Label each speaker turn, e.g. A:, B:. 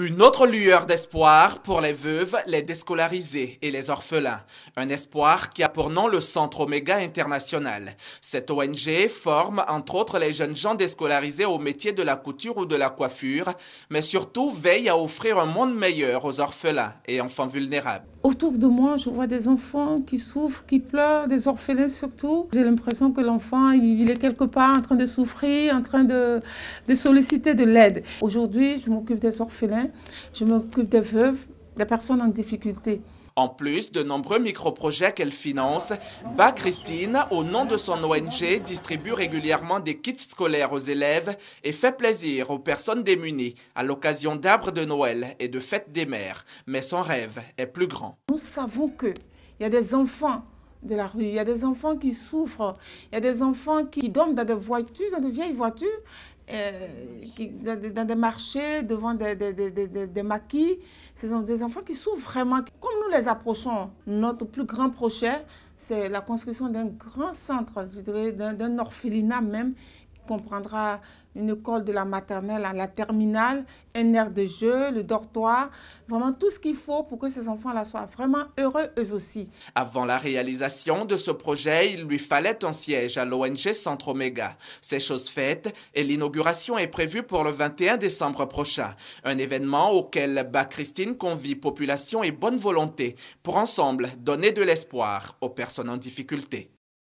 A: Une autre lueur d'espoir pour les veuves, les déscolarisés et les orphelins. Un espoir qui a pour nom le Centre Oméga International. Cette ONG forme entre autres les jeunes gens déscolarisés au métier de la couture ou de la coiffure, mais surtout veille à offrir un monde meilleur aux orphelins et enfants vulnérables.
B: Autour de moi, je vois des enfants qui souffrent, qui pleurent, des orphelins surtout. J'ai l'impression que l'enfant, il est quelque part en train de souffrir, en train de, de solliciter de l'aide. Aujourd'hui, je m'occupe des orphelins, je m'occupe des veuves, des personnes en difficulté.
A: En plus de nombreux micro-projets qu'elle finance, Bas Christine, au nom de son ONG, distribue régulièrement des kits scolaires aux élèves et fait plaisir aux personnes démunies à l'occasion d'arbres de Noël et de fêtes des mères. Mais son rêve est plus grand. Nous
B: savons qu'il y a des enfants de la rue. Il y a des enfants qui souffrent. Il y a des enfants qui dorment dans des voitures, dans des vieilles voitures, euh, dans, des marchés, devant des, des maquis. Ce sont des enfants qui souffrent vraiment les approchons, notre plus grand projet, c'est la construction d'un grand centre, je d'un orphelinat même, comprendra une école de la maternelle à la terminale, un air de jeu, le dortoir, vraiment tout ce qu'il faut pour que ces enfants-là soient vraiment heureux eux
A: aussi. Avant la réalisation de ce projet, il lui fallait un siège à l'ONG Centre Omega. C'est chose faite et l'inauguration est prévue pour le 21 décembre prochain. Un événement auquel Bas Christine convie population et bonne volonté pour ensemble donner de l'espoir aux personnes en difficulté.